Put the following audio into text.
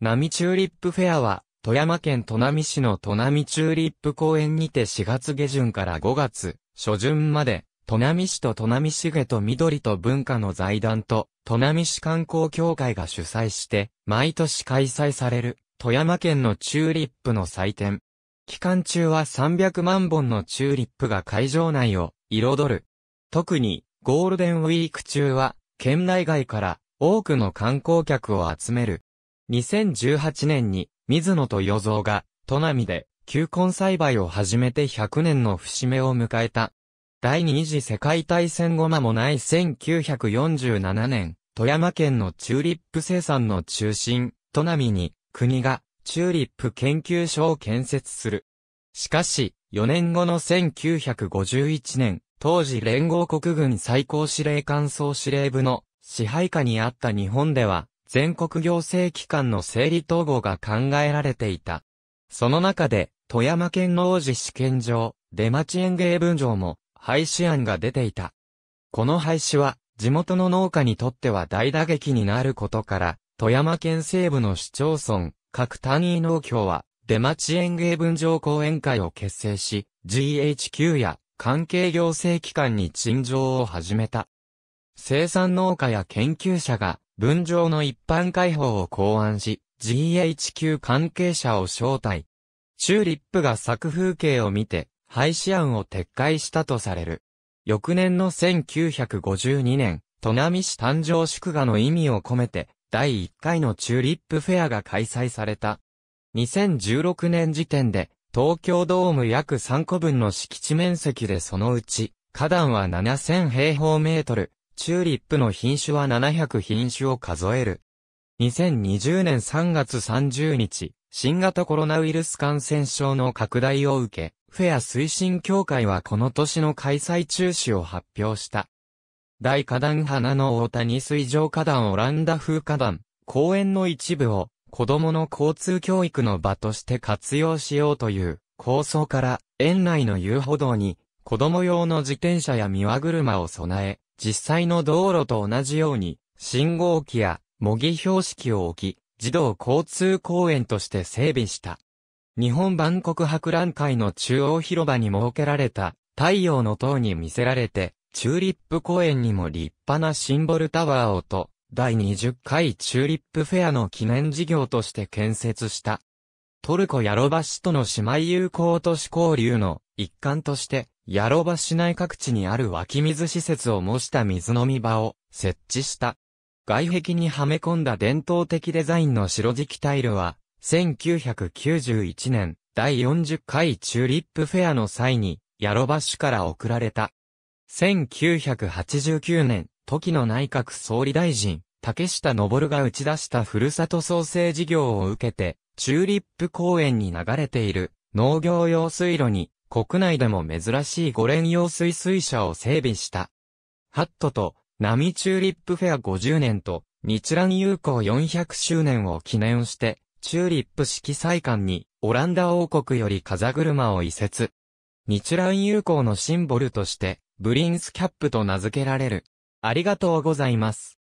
波チューリップフェアは、富山県砺波市の砺波チューリップ公園にて4月下旬から5月初旬まで、砺波市と砺波市下と緑と文化の財団と、砺波市観光協会が主催して、毎年開催される、富山県のチューリップの祭典。期間中は300万本のチューリップが会場内を彩る。特に、ゴールデンウィーク中は、県内外から多くの観光客を集める。2018年に、水野と与蔵が、都並で、球根栽培を始めて100年の節目を迎えた。第二次世界大戦後間もない1947年、富山県のチューリップ生産の中心、都並に、国が、チューリップ研究所を建設する。しかし、4年後の1951年、当時連合国軍最高司令官総司令部の支配下にあった日本では、全国行政機関の整理統合が考えられていた。その中で、富山県の王子試験場、出町園芸分場も、廃止案が出ていた。この廃止は、地元の農家にとっては大打撃になることから、富山県西部の市町村、各単位農協は、出町園芸分場講演会を結成し、GHQ や関係行政機関に陳情を始めた。生産農家や研究者が分譲の一般開放を考案し、GHQ 関係者を招待。チューリップが作風景を見て、廃止案を撤回したとされる。翌年の1952年、砺波市誕生祝賀の意味を込めて、第1回のチューリップフェアが開催された。2016年時点で、東京ドーム約3個分の敷地面積でそのうち、花壇は7000平方メートル、チューリップの品種は700品種を数える。2020年3月30日、新型コロナウイルス感染症の拡大を受け、フェア推進協会はこの年の開催中止を発表した。大花壇花の大谷水上花壇オランダ風花壇、公園の一部を子供の交通教育の場として活用しようという構想から園内の遊歩道に子供用の自転車や庭車を備え、実際の道路と同じように、信号機や模擬標識を置き、自動交通公園として整備した。日本万国博覧会の中央広場に設けられた太陽の塔に見せられて、チューリップ公園にも立派なシンボルタワーをと、第20回チューリップフェアの記念事業として建設した。トルコヤロバ市との姉妹友好都市交流の一環として、ヤロバ市内各地にある湧き水施設を模した水飲み場を設置した。外壁にはめ込んだ伝統的デザインの白敷タイルは、1991年第40回チューリップフェアの際に、ヤロバ市から贈られた。1989年、時の内閣総理大臣、竹下登が打ち出したふるさと創生事業を受けて、チューリップ公園に流れている農業用水路に国内でも珍しい五連用水水車を整備した。ハットと、波チューリップフェア50年と、日蘭友好400周年を記念して、チューリップ式祭館に、オランダ王国より風車を移設。日蘭友好のシンボルとして、ブリンスキャップと名付けられる。ありがとうございます。